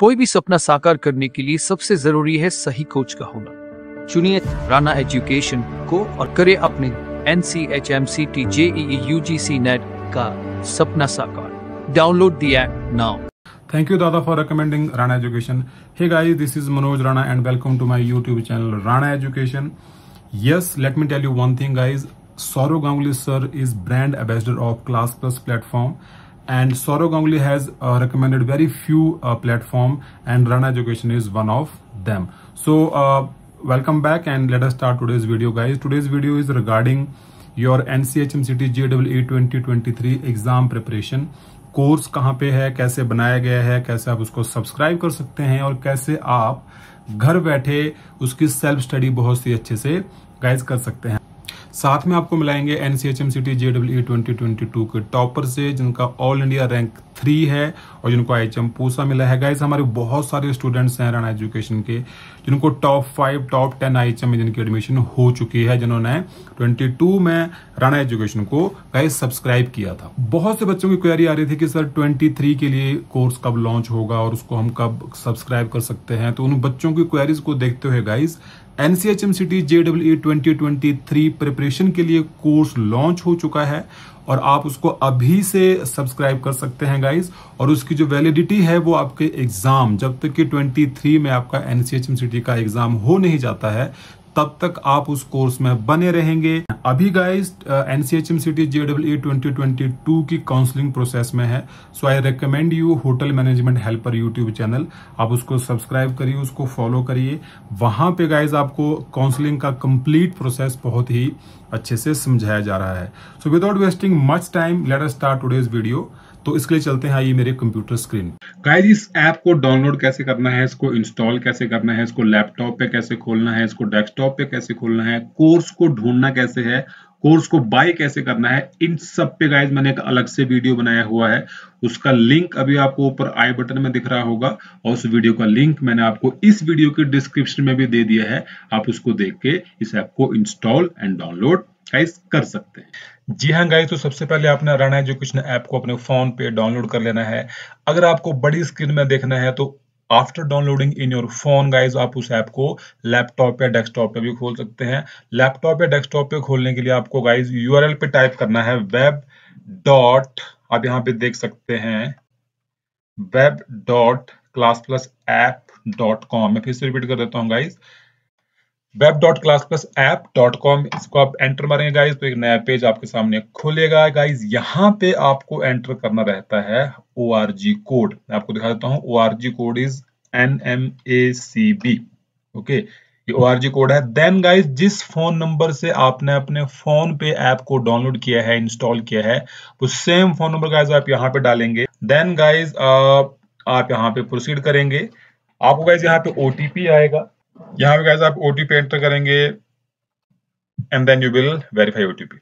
कोई भी सपना साकार करने के लिए सबसे जरूरी है सही कोच का होना चुनिए राणा एजुकेशन को और करे अपने N C H M C T J U G C net का सपना साकार download the app now thank you दादा for recommending Rana Education hey guys this is Manoj Rana and welcome to my YouTube channel Rana Education yes let me tell you one thing guys Saurav Ganguly sir is brand ambassador of Classplus platform and Saurav Ganguly has uh, recommended very few uh, platform and Run Education is one of them. So uh, welcome back and let us start today's video guys. Today's video is regarding your NCHMCT JEE 2023 exam preparation. Course कहाँ पे है कैसे बनाया गया है कैसे आप उसको सब्सक्राइब कर सकते हैं और कैसे आप घर बैठे उसकी सेल्फ स्टडी बहुत सी अच्छे से गाइज कर सकते हैं साथ में आपको मिलाएंगे N C H M C T J W twenty twenty two के टॉपर से जिनका ऑल इंडिया रैंक थ्री है और जिनको आई एच एम पूसा मिला है गाइज हमारे बहुत सारे स्टूडेंट्स हैं राणा एजुकेशन के जिनको top five top ten I H M में जिनकी एडमिशन हो चुकी है जिन्होंने ट्वेंटी टू में राणा एजुकेशन को गाइज सब्सक्राइब किया था बहुत से बच्चों की क्वेरी आ रही थी कि सर ट्वेंटी थ्री के लिए कोर्स कब लॉन्च होगा और उसको हम कब सब्सक्राइब कर सकते हैं तो उन बच्चों की क्वेरीज को देखते हुए guys NCHM CT J W twenty preparation के लिए कोर्स लॉन्च हो चुका है और आप उसको अभी से सब्सक्राइब कर सकते हैं गाइस और उसकी जो वैलिडिटी है वो आपके एग्जाम जब तक कि 23 में आपका एनसीएचएम सिटी का एग्जाम हो नहीं जाता है तब तक आप उस कोर्स में बने रहेंगे अभी guys NCHM CT JW twenty twenty two की काउंसलिंग प्रोसेस में है so I recommend you hotel management helper YouTube channel आप उसको सब्सक्राइब करिए उसको फॉलो करिए वहां पे गाइज आपको काउंसलिंग का कंप्लीट प्रोसेस बहुत ही अच्छे से समझाया जा रहा है so without wasting much time let start today's video तो इसके लिए चलते हैं आइए मेरे कंप्यूटर स्क्रीन गाइज इस ऐप को डाउनलोड कैसे करना है इसको इंस्टॉल कैसे करना है इसको लैपटॉप पे कैसे खोलना है इसको डेस्कटॉप पे कैसे खोलना है कोर्स को ढूंढना कैसे है कोर्स को बाय कैसे करना है इन सब पे गाइज मैंने एक अलग से वीडियो बनाया हुआ है उसका लिंक अभी आपको ऊपर आई बटन में दिख रहा होगा और उस वीडियो का लिंक मैंने आपको इस वीडियो के डिस्क्रिप्शन में भी दे दिया है आप उसको देख के इस ऐप को इंस्टॉल एंड डाउनलोड गाइज कर सकते हैं जी हाँ गाइस तो सबसे पहले आपने राणा एजुकेशन ऐप को अपने फोन पे डाउनलोड कर लेना है अगर आपको बड़ी स्क्रीन में देखना है तो after downloading in your phone guys आप उस ऐप को लैपटॉप या डेस्कटॉप पे भी खोल सकते हैं लैपटॉप या डेस्कटॉप पे खोलने के लिए आपको गाइज यूआरएल पे टाइप करना है वेब डॉट आप यहाँ पे देख सकते हैं web dot class plus app dot com मैं फिर से रिपीट कर देता हूँ guys web dot class plus app dot com इसको आप एंटर मारेंगे गाइज तो एक नया पेज आपके सामने खुलेगा गाइज यहाँ पे आपको एंटर करना रहता है ओ आर जी कोड मैं आपको दिखा देता हूँ O R G code is N M A C B okay ये ओ आर जी कोड है देन गाइज जिस फोन नंबर से आपने अपने फोन पे ऐप को डाउनलोड किया है इंस्टॉल किया है वो सेम फोन नंबर गाइज आप यहाँ पे डालेंगे देन गाइज uh, आप यहाँ पे प्रोसीड करेंगे आपको गाइज यहाँ पे ओ आएगा यहाँ पे गाइस आप ओटीपी एंटर करेंगे and then you will verify OTP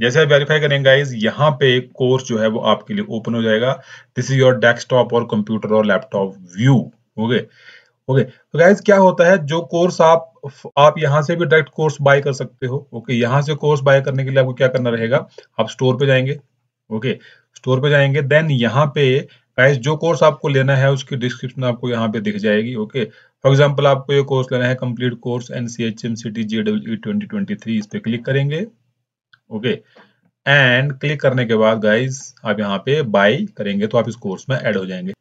जैसे आप वेरीफाई करेंगे गाइज यहाँ पे एक कोर्स जो है वो आपके लिए ओपन हो जाएगा दिस इज योर डेस्कटॉप और कंप्यूटर और लैपटॉप व्यू ओके ओके तो गाइज क्या होता है जो कोर्स आप आप यहां से भी डायरेक्ट कोर्स बाय कर सकते हो ओके okay, यहां से कोर्स बाय करने के लिए आपको क्या करना रहेगा आप स्टोर पे जाएंगे ओके okay, स्टोर पे जाएंगे देन यहाँ पे गाइस जो कोर्स आपको लेना है उसकी डिस्क्रिप्शन आपको यहाँ पे दिख जाएगी ओके फॉर एग्जांपल आपको ये कोर्स लेना है complete course N C H M C T J W twenty twenty three इस पर क्लिक करेंगे ओके एंड क्लिक करने के बाद गाइज आप यहाँ पे बाई करेंगे तो आप इस कोर्स में एड हो जाएंगे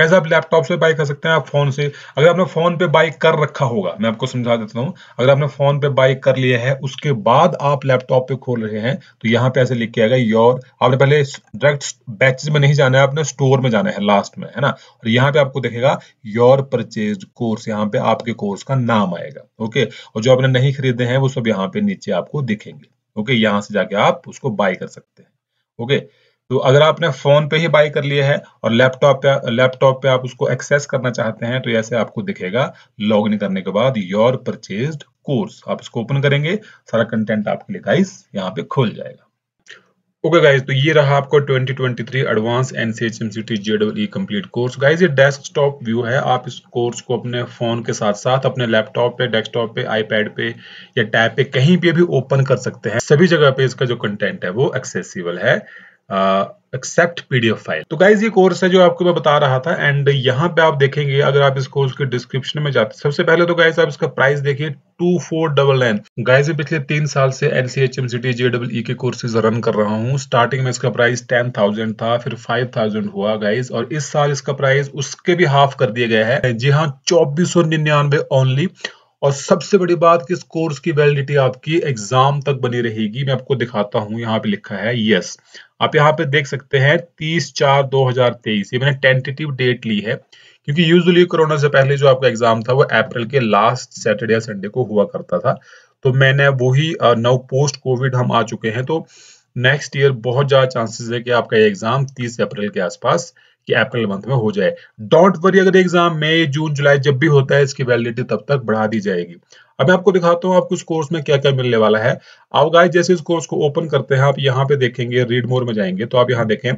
कैसे आप लैपटॉप से बाई कर सकते हैं आप फोन से अगर आपने फोन पे बाई कर रखा होगा मैं आपको समझा देता हूँ अगर आपने फोन पे बाई कर लिया है उसके बाद आप लैपटॉप पे खोल रहे हैं तो यहाँ पे ऐसे लिख के आएगा योर आपने पहले डायरेक्ट बैचेज में नहीं जाना है आपने स्टोर में जाना है लास्ट में है ना और यहाँ पे आपको देखेगा योर परचेज कोर्स यहाँ पे आपके कोर्स का नाम आएगा ओके और जो आपने नहीं खरीदे हैं वो सब यहाँ पे नीचे आपको दिखेंगे ओके यहाँ से जाके आप उसको बाय कर सकते हैं ओके तो अगर आपने फोन पे ही बाई कर लिया है और लैपटॉप पे लैपटॉप पे आप उसको एक्सेस करना चाहते हैं तो ऐसे आपको दिखेगा लॉग इन करने के बाद योर परचेज कोर्स आप इसको ओपन करेंगे सारा कंटेंट आपके लिए गाइस यहाँ पे खुल जाएगा ओके okay गाइस तो ये रहा आपको 2023 advance NCHMCT JWE complete course guys ये डेस्कटॉप व्यू है आप इस कोर्स को अपने फोन के साथ साथ अपने लैपटॉप पे डेस्कटॉप पे आईपैड पे या टैब पे कहीं पे भी ओपन कर सकते हैं सभी जगह पे इसका जो कंटेंट है वो एक्सेसिबल है एक्सेप्ट पीडीएफ फाइल तो गाइज ये कोर्स है जो आपको मैं बता रहा था एंड यहाँ पे आप देखेंगे अगर आप इस कोर्स के डिस्क्रिप्शन में जाते सबसे पहले तो गाइज आप इसका प्राइस देखिए two four double nine guys पिछले तीन साल से NCHM CT J double E के कोर्सेज रन कर रहा हूँ स्टार्टिंग में इसका प्राइस टेन थाउजेंड था फिर फाइव थाउजेंड हुआ गाइज और इस साल इसका प्राइस उसके भी हाफ कर दिया गया है जी हाँ चौबीस सौ निन्यानवे ओनली और सबसे बड़ी बात कि इस कोर्स की वैलिडिटी आपकी एग्जाम तक बनी रहेगी मैं आपको दिखाता हूँ यहाँ पे लिखा है यस yes. आप यहाँ पे देख सकते हैं 30 चार 2023 ये मैंने टेंटेटिव डेट ली है क्योंकि यूजुअली कोरोना से पहले जो आपका एग्जाम था वो अप्रैल के लास्ट सैटरडे या संडे को हुआ करता था तो मैंने वही नव पोस्ट कोविड हम आ चुके हैं तो नेक्स्ट ईयर बहुत ज्यादा चांसेस है कि आपका ये एग्जाम 30 अप्रैल के आसपास कि अप्रैल मंथ में हो जाए डॉट वरी अगर एग्जाम मई जून जुलाई जब भी होता है इसकी वैलिडिटी तब तक बढ़ा दी जाएगी अब मैं आपको दिखाता हूँ आपको इस कोर्स में क्या क्या मिलने वाला है आप गाय जैसे इस कोर्स को ओपन करते हैं आप यहाँ पे देखेंगे रीड मोर में जाएंगे तो आप यहाँ देखें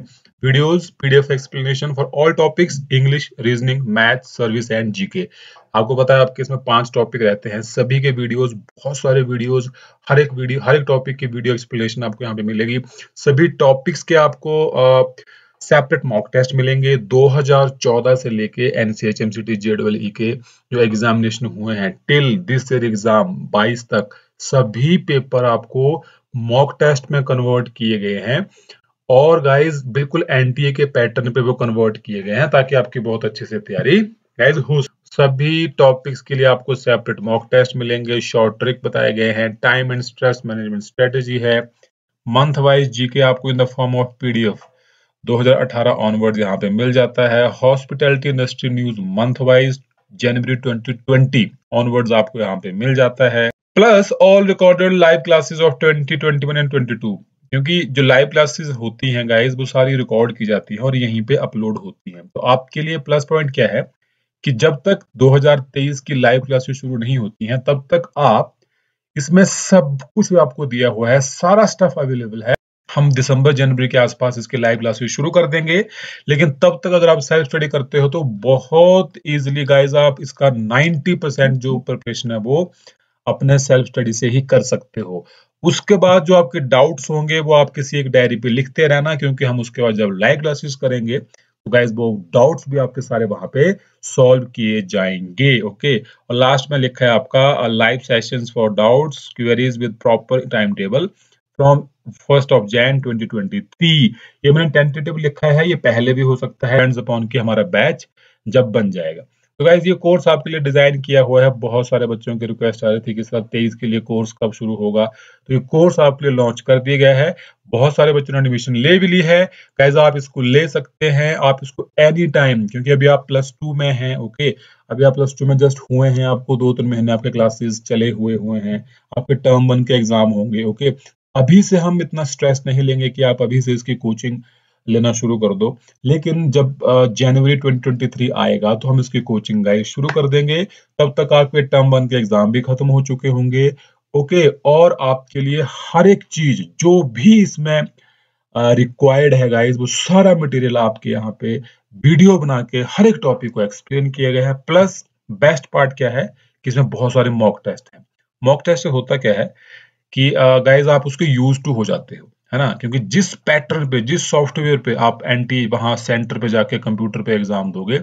videos PDF explanation for all topics English reasoning math service and GK आपको पता है आपके इसमें पांच टॉपिक रहते हैं सभी के वीडियोस बहुत सारे वीडियोस हर एक वीडियो हर एक टॉपिक की वीडियो एक्सप्लेनेशन आपको यहाँ पे मिलेगी सभी टॉपिक्स के आपको आ, सेपरेट मॉक टेस्ट मिलेंगे 2014 से लेके एनसीएचएमसीटी जेडब्ल्यू e के जो एग्जामिनेशन हुए हैं टिल दिस ईयर एग्जाम 22 तक सभी पेपर आपको मॉक टेस्ट में कन्वर्ट किए गए हैं और गाइस बिल्कुल एनटीए के पैटर्न पे वो कन्वर्ट किए गए हैं ताकि आपकी बहुत अच्छे से तैयारी गाइज हो सभी टॉपिक्स के लिए आपको सेपरेट मॉक टेस्ट मिलेंगे शॉर्ट ट्रिक बताए गए हैं time and stress management strategy है मंथ वाइज जीके आपको in the form of PDF 2018 onward यहाँ पे मिल जाता है hospitality industry news month wise January 2020 onwards आपको यहाँ पे मिल जाता है plus all recorded live classes of 2021 and 22 क्योंकि जो लाइव क्लासेस होती हैं गाइस वो सारी रिकॉर्ड की जाती है और यहीं पे अपलोड होती हैं तो आपके लिए प्लस पॉइंट क्या है कि जब तक 2023 की लाइव क्लासेस शुरू नहीं होती हैं तब तक आप इसमें सब कुछ आपको दिया हुआ है सारा स्टफ अवेलेबल है हम दिसंबर जनवरी के आसपास इसके लाइव क्लासेस शुरू कर देंगे लेकिन तब तक अगर आप सेल्फ स्टडी करते हो तो बहुत इजीली गाइस आप इसका 90 परसेंट जो प्रिपरेशन है वो अपने सेल्फ स्टडी से ही कर सकते हो उसके बाद जो आपके डाउट्स होंगे वो आप किसी एक डायरी पे लिखते रहना क्योंकि हम उसके बाद जब लाइव क्लासेस करेंगे तो गाइज वो डाउट्स भी आपके सारे वहां पे सॉल्व किए जाएंगे ओके और लास्ट में लिखा है आपका live sessions for doubts queries with proper time table from first of Jan 2023 ये मैंने टेंटेटिव लिखा है ये पहले भी हो सकता है एंड अपॉन की हमारा बैच जब बन जाएगा तो गाइज ये कोर्स आपके लिए डिजाइन किया हुआ है बहुत सारे बच्चों की रिक्वेस्ट आ रही थी कि सर तेईस के लिए कोर्स कब शुरू होगा तो ये कोर्स आपके लिए लॉन्च कर दिया गया है बहुत सारे बच्चों ने एडमिशन ले भी ली है गाइज आप इसको ले सकते हैं आप इसको एनी टाइम क्योंकि अभी आप प्लस टू में हैं ओके अभी आप प्लस टू में जस्ट हुए हैं आपको दो तीन महीने आपके क्लासेस चले हुए हुए हैं आपके टर्म वन के एग्जाम होंगे ओके अभी से हम इतना स्ट्रेस नहीं लेंगे कि आप अभी से इसकी कोचिंग लेना शुरू कर दो लेकिन जब जनवरी 2023 आएगा तो हम इसकी कोचिंग गाइड शुरू कर देंगे तब तक आपके टर्म वन के एग्जाम भी खत्म हो चुके होंगे ओके और आपके लिए हर एक चीज जो भी इसमें रिक्वायर्ड है गाइज वो सारा मटेरियल आपके यहाँ पे वीडियो बना के हर एक टॉपिक को एक्सप्लेन किया गया है प्लस बेस्ट पार्ट क्या है कि इसमें बहुत सारे मॉक टेस्ट हैं मॉक टेस्ट से होता क्या है कि गाइज आप उसके यूज टू हो जाते हो है ना क्योंकि जिस पैटर्न पे जिस सॉफ्टवेयर पे आप एंटी वहां सेंटर पे जाके कंप्यूटर पे एग्जाम दोगे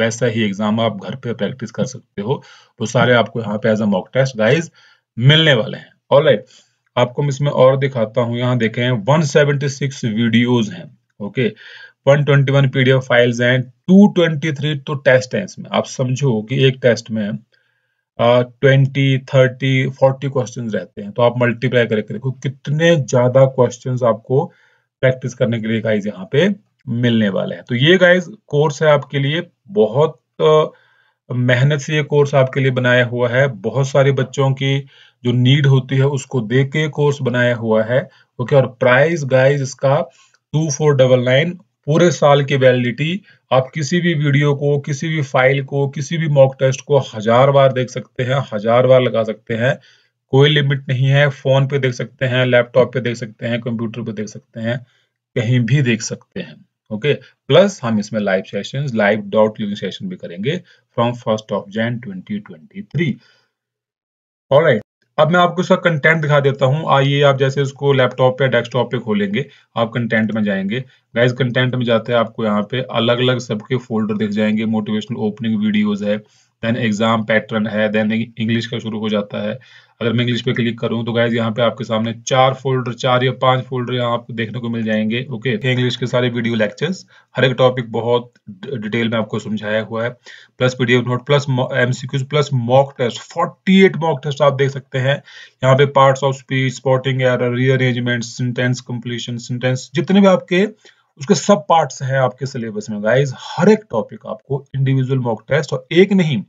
वैसा ही एग्जाम आप घर पे प्रैक्टिस कर सकते हो वो सारे आपको यहाँ पे as a mock test guys मिलने वाले हैं ऑल राइट आपको मैं इसमें और दिखाता हूँ यहाँ देखे सेवेंटी सिक्स वीडियोज हैं ओके 121 पीडीएफ फाइल्स हैं 223 तो टेस्ट हैं इसमें आप समझो कि एक टेस्ट में ट्वेंटी थर्टी फोर्टी क्वेश्चन रहते हैं तो आप मल्टीप्लाई करके देखो कितने ज्यादा क्वेश्चन आपको प्रैक्टिस करने के लिए गाइज यहाँ पे मिलने वाले हैं तो ये गाइज कोर्स है आपके लिए बहुत मेहनत से ये कोर्स आपके लिए बनाया हुआ है बहुत सारे बच्चों की जो नीड होती है उसको दे के कोर्स बनाया हुआ है ओके और प्राइस गाइज इसका टू फोर डबल नाइन पूरे साल की वैलिडिटी आप किसी भी वीडियो को किसी भी फाइल को किसी भी मॉक टेस्ट को हजार बार देख सकते हैं हजार बार लगा सकते हैं कोई लिमिट नहीं है फोन पे देख सकते हैं लैपटॉप पे देख सकते हैं कंप्यूटर पे देख सकते हैं कहीं भी देख सकते हैं ओके प्लस हम इसमें live session live dot living session भी करेंगे from first of Jan twenty alright अब मैं आपको उसका कंटेंट दिखा देता हूँ आइए आप जैसे उसको लैपटॉप पे डेस्कटॉप पे खोलेंगे आप कंटेंट में जाएंगे गाइज कंटेंट में जाते हैं आपको यहाँ पे अलग अलग सबके फोल्डर दिख जाएंगे मोटिवेशनल ओपनिंग वीडियोज है देन एग्जाम पैटर्न है देन इंग्लिश का शुरू हो जाता है अगर मैं इंग्लिश पे क्लिक करूं तो गाइज यहाँ पे आपके सामने चार फोल्डर चार या पांच फोल्डर यहाँ आपको देखने को मिल जाएंगे ओके okay? इंग्लिश के सारे वीडियो लेक्चर्स हर एक टॉपिक बहुत डिटेल में आपको समझाया हुआ है plus PDF note plus MCQs plus mock test 48 mock test आप देख सकते हैं यहाँ पे part of speech spotting error rearrangement sentence completion sentence जितने भी आपके उसके सब पार्ट्स हैं आपके सिलेबस में गाइज हर एक टॉपिक आपको इंडिविजुअल मॉक टेस्ट और एक नहीं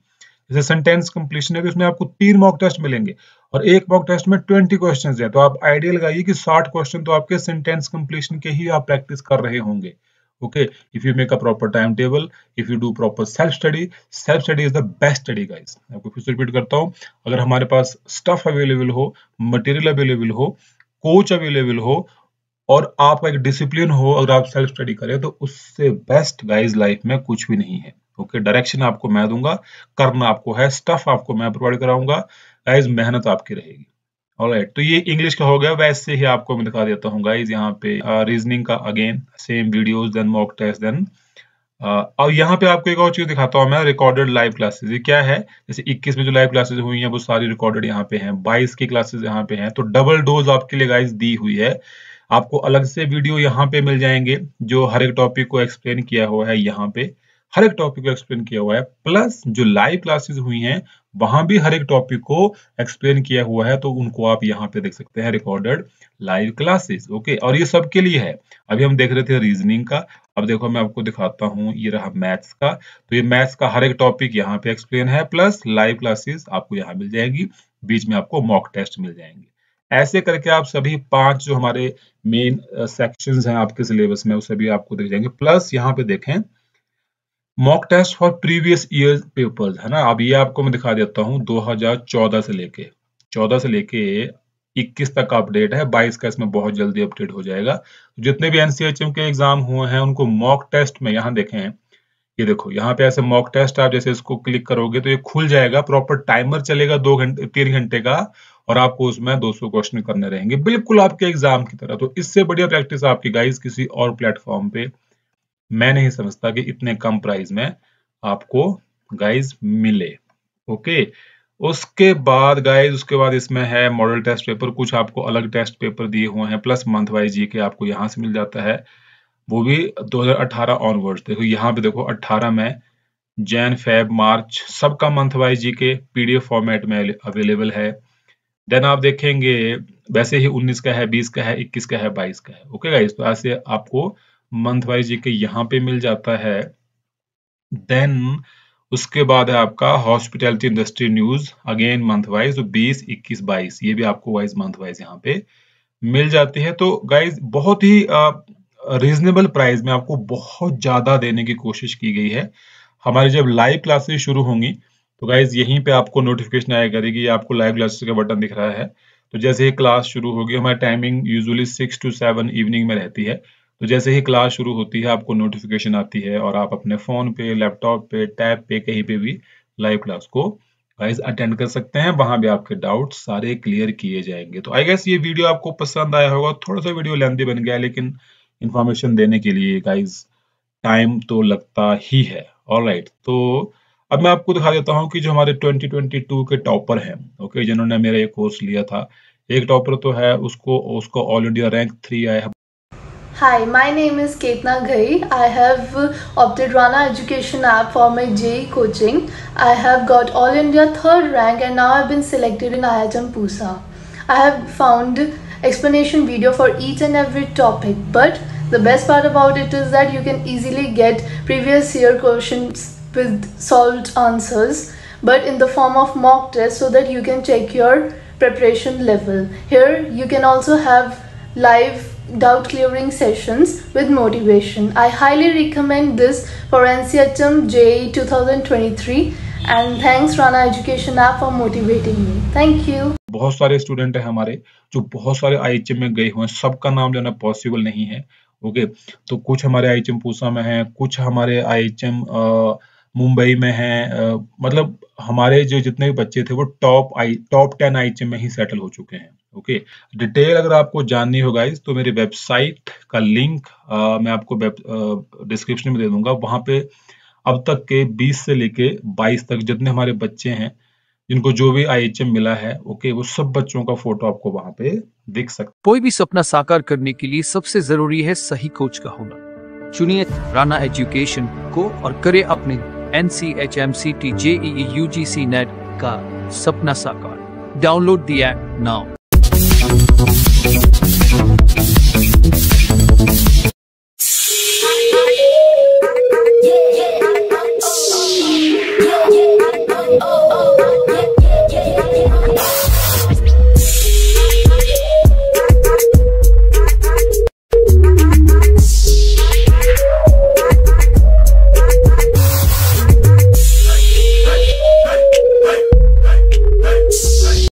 जैसे सेंटेंस कंप्लीशन है कि उसमें आपको तीन मॉक टेस्ट मिलेंगे और एक मॉक टेस्ट में ट्वेंटी क्वेश्चन है तो आप आइडिया लगाइए कि साठ क्वेश्चन तो आपके सेंटेंस कंप्लीशन के ही आप प्रैक्टिस कर रहे होंगे okay if you make a proper timetable if you do proper self study self study is the best study guys आपको फिर से रिपीट करता हूँ अगर हमारे पास स्टफ अवेलेबल हो मटेरियल अवेलेबल हो कोच अवेलेबल हो और आपका एक डिसिप्लिन हो अगर आप सेल्फ स्टडी करें तो उससे बेस्ट गाइज लाइफ में कुछ भी नहीं है ओके डायरेक्शन आपको मैं दूंगा करना आपको है स्टफ आपको मैं प्रोवाइड कराऊंगा गाइज मेहनत आपकी रहेगी और right, तो ये इंग्लिश का हो गया वैसे ही आपको मैं दिखा देता हूँ गाइज यहाँ पे रीजनिंग uh, का again same video then mock test then और यहाँ पे आपको एक और चीज दिखाता हूँ मैं रिकॉर्डेड लाइव क्लासेस ये क्या है जैसे 21 में जो लाइव क्लासेस हुई हैं वो सारी रिकॉर्डेड यहाँ पे हैं 22 की क्लासेस यहाँ पे हैं तो डबल डोज आपके लिए गाइज दी हुई है आपको अलग से वीडियो यहाँ पे मिल जाएंगे जो हर एक टॉपिक को एक्सप्लेन किया हुआ है यहाँ पे हर एक टॉपिक को एक्सप्लेन किया हुआ है प्लस जो लाइव क्लासेस हुई हैं वहां भी हर एक टॉपिक को एक्सप्लेन किया हुआ है तो उनको आप यहाँ पे देख सकते हैं रिकॉर्डेड लाइव क्लासेस ओके और ये सबके लिए है अभी हम देख रहे थे रीजनिंग का अब देखो मैं आपको दिखाता हूँ ये रहा मैथ्स का तो ये मैथ्स का हर एक टॉपिक यहाँ पे एक्सप्लेन है प्लस लाइव क्लासेस आपको यहाँ मिल जाएगी बीच में आपको मॉक टेस्ट मिल जाएंगे ऐसे करके आप सभी पांच जो हमारे मेन सेक्शंस हैं आपके सिलेबस में वो सभी आपको दिख जाएंगे प्लस यहाँ पे देखें mock test for previous year papers है ना अब ये आपको मैं दिखा देता हूँ 2014 से लेके 14 से लेके 21 तक का अपडेट है 22 का इसमें बहुत जल्दी अपडेट हो जाएगा जितने भी एनसीएचएम के एग्जाम हुए हैं उनको मॉक टेस्ट में यहाँ देखें ये देखो यहाँ पे ऐसे मॉक टेस्ट आप जैसे इसको क्लिक करोगे तो ये खुल जाएगा प्रॉपर टाइमर चलेगा दो घंटे तीन घंटे का और आपको उसमें 200 क्वेश्चन करने रहेंगे बिल्कुल आपके एग्जाम की तरह तो इससे बढ़िया प्रैक्टिस आपकी गाइस किसी और प्लेटफॉर्म पे मैं नहीं समझता कि इतने कम प्राइस में आपको गाइज मिले ओके उसके बाद गाइज उसके बाद इसमें है मॉडल टेस्ट पेपर कुछ आपको अलग टेस्ट पेपर दिए हुए हैं प्लस मंथ वाइज जी के आपको यहाँ से मिल जाता है वो भी 2018 ऑनवर्ड्स देखो यहाँ पे देखो 18 में जैन फेब मार्च सबका month wise G K PDF format में अवेलेबल है देन आप देखेंगे वैसे ही 19 का है 20 का है 21 का है 22 का है ओके गाइज तो ऐसे आपको मंथ वाइज ये यहाँ पे मिल जाता है देन उसके बाद है आपका hospitality industry news again month wise बीस इक्कीस बाईस ये भी आपको वाइज मंथ वाइज यहाँ पे मिल जाती है तो गाइज बहुत ही रीजनेबल प्राइस में आपको बहुत ज्यादा देने की कोशिश की गई है हमारी जब लाइव क्लासेस शुरू होंगी तो गाइज यहीं पे आपको नोटिफिकेशन आया करेगी आपको लाइव क्लासेस का बटन दिख रहा है तो जैसे ही क्लास शुरू होगी हमारी timing usually six to seven evening में रहती है तो जैसे ही क्लास शुरू होती है आपको नोटिफिकेशन आती है और आप अपने फ़ोन पे लैपटॉप पे टैब पे कहीं पे भी लाइव क्लास को गाइज अटेंड कर सकते हैं वहां भी आपके डाउट सारे क्लियर किए जाएंगे तो आई गेस ये वीडियो आपको पसंद आया होगा थोड़ा सा वीडियो लेंदी बन गया लेकिन इन्फॉर्मेशन देने के लिए गाइज टाइम तो लगता ही है ऑल right, तो अब मैं आपको दिखा देता हूँ कि जो हमारे 2022 के टॉपर हैं ओके जिन्होंने मेरा ये कोर्स लिया था एक टॉपर तो है उसको उसको ऑल इंडिया रैंक थ्री आया है Hi, my name is Ketna Ghai. I have opted Rana Education app for my JE coaching. I have got All India third rank and now I've been selected in IIM Pusa. I have found explanation video for each and every topic but the best part about it is that you can easily get previous year questions with solved answers but in the form of mock test so that you can check your preparation level. Here you can also have live doubt clearing sessions with motivation. I highly recommend this for NCHM JE 2023 and thanks Rana education app for motivating me thank you बहुत सारे student हैं हमारे जो बहुत सारे आई में गए हुए हैं सबका नाम लेना पॉसिबल नहीं है ओके okay? तो कुछ हमारे आई एच एम पूसा में हैं कुछ हमारे आई एच एम मुंबई में हैं मतलब हमारे जो जितने भी बच्चे थे वो टॉप आई टॉप टेन आई में ही सेटल हो चुके हैं ओके डिटेल अगर आपको जाननी हो गाइज तो मेरी वेबसाइट का लिंक आ, मैं आपको डिस्क्रिप्शन में दे दूंगा वहां पे अब तक के 20 से लेके 22 तक जितने हमारे बच्चे हैं जिनको जो भी आई मिला है ओके वो सब बच्चों का फोटो आपको वहां पे देख सकते कोई भी सपना साकार करने के लिए सबसे जरूरी है सही कोच का होना चुनिए राना एजुकेशन को और करे अपने N C H M C T J U G C net का सपना साकार डाउनलोड दी एप नाउ